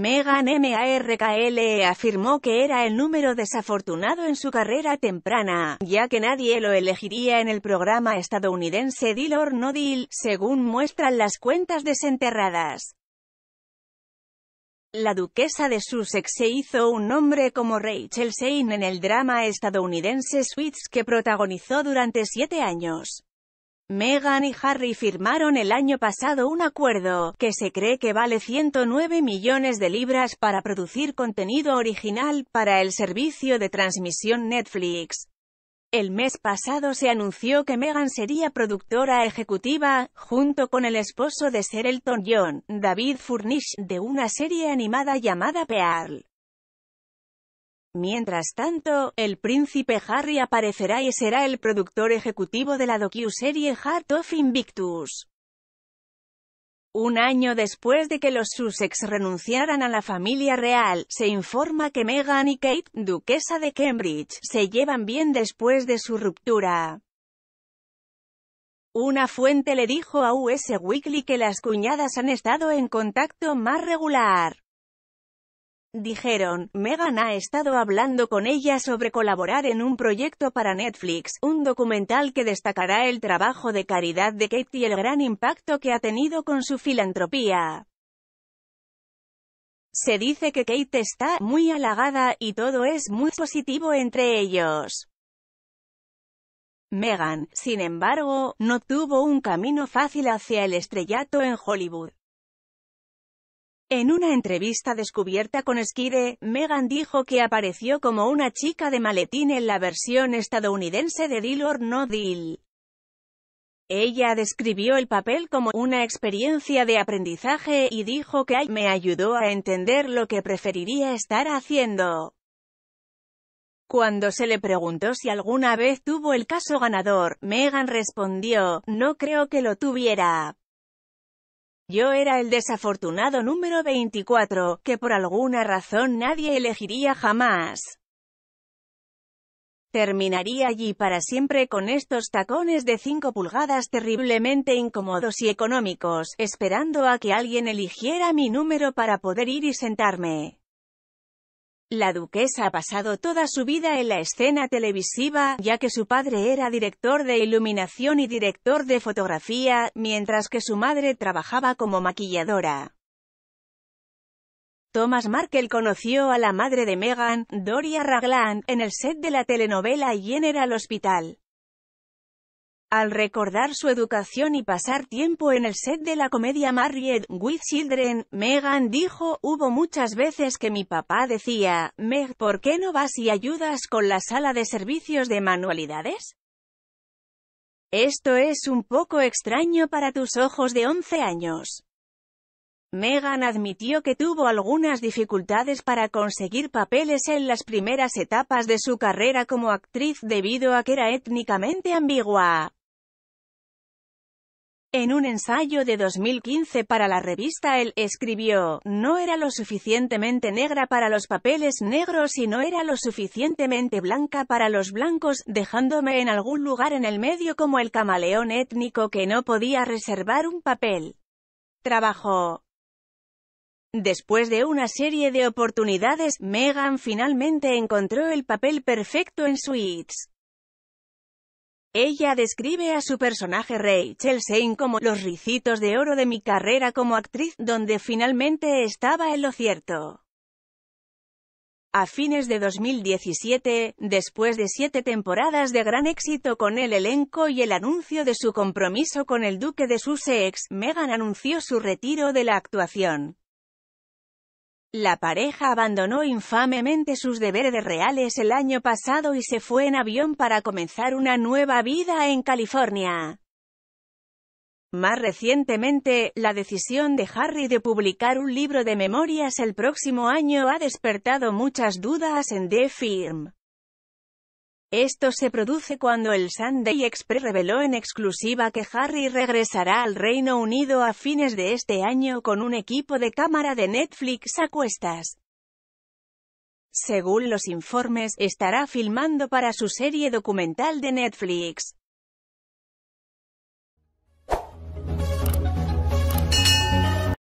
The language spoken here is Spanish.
Megan MARKLE afirmó que era el número desafortunado en su carrera temprana, ya que nadie lo elegiría en el programa estadounidense Deal or No Deal, según muestran las cuentas desenterradas. La duquesa de Sussex se hizo un nombre como Rachel Shane en el drama estadounidense Sweets que protagonizó durante siete años. Meghan y Harry firmaron el año pasado un acuerdo, que se cree que vale 109 millones de libras para producir contenido original para el servicio de transmisión Netflix. El mes pasado se anunció que Meghan sería productora ejecutiva, junto con el esposo de Sir Elton John, David Furnish, de una serie animada llamada Pearl. Mientras tanto, el príncipe Harry aparecerá y será el productor ejecutivo de la docu-serie Heart of Invictus. Un año después de que los Sussex renunciaran a la familia real, se informa que Meghan y Kate, duquesa de Cambridge, se llevan bien después de su ruptura. Una fuente le dijo a US Weekly que las cuñadas han estado en contacto más regular. Dijeron, Megan ha estado hablando con ella sobre colaborar en un proyecto para Netflix, un documental que destacará el trabajo de caridad de Kate y el gran impacto que ha tenido con su filantropía. Se dice que Kate está muy halagada, y todo es muy positivo entre ellos. Megan, sin embargo, no tuvo un camino fácil hacia el estrellato en Hollywood. En una entrevista descubierta con Esquire, Megan dijo que apareció como una chica de maletín en la versión estadounidense de Deal or No Deal. Ella describió el papel como una experiencia de aprendizaje y dijo que me ayudó a entender lo que preferiría estar haciendo. Cuando se le preguntó si alguna vez tuvo el caso ganador, Megan respondió, no creo que lo tuviera, yo era el desafortunado número 24, que por alguna razón nadie elegiría jamás. Terminaría allí para siempre con estos tacones de 5 pulgadas terriblemente incómodos y económicos, esperando a que alguien eligiera mi número para poder ir y sentarme. La duquesa ha pasado toda su vida en la escena televisiva, ya que su padre era director de iluminación y director de fotografía, mientras que su madre trabajaba como maquilladora. Thomas Markle conoció a la madre de Meghan, Doria Ragland, en el set de la telenovela Jenner al Hospital. Al recordar su educación y pasar tiempo en el set de la comedia Married with Children, Megan dijo, hubo muchas veces que mi papá decía, Meg, ¿por qué no vas y ayudas con la sala de servicios de manualidades? Esto es un poco extraño para tus ojos de 11 años. Megan admitió que tuvo algunas dificultades para conseguir papeles en las primeras etapas de su carrera como actriz debido a que era étnicamente ambigua, en un ensayo de 2015 para la revista él escribió, no era lo suficientemente negra para los papeles negros y no era lo suficientemente blanca para los blancos, dejándome en algún lugar en el medio como el camaleón étnico que no podía reservar un papel. Trabajó. Después de una serie de oportunidades, Megan finalmente encontró el papel perfecto en Suits. Ella describe a su personaje Rachel Sein como los ricitos de oro de mi carrera como actriz, donde finalmente estaba en lo cierto. A fines de 2017, después de siete temporadas de gran éxito con el elenco y el anuncio de su compromiso con el duque de Sussex, Meghan anunció su retiro de la actuación. La pareja abandonó infamemente sus deberes reales el año pasado y se fue en avión para comenzar una nueva vida en California. Más recientemente, la decisión de Harry de publicar un libro de memorias el próximo año ha despertado muchas dudas en The Firm. Esto se produce cuando el Sunday Express reveló en exclusiva que Harry regresará al Reino Unido a fines de este año con un equipo de cámara de Netflix a cuestas. Según los informes, estará filmando para su serie documental de Netflix.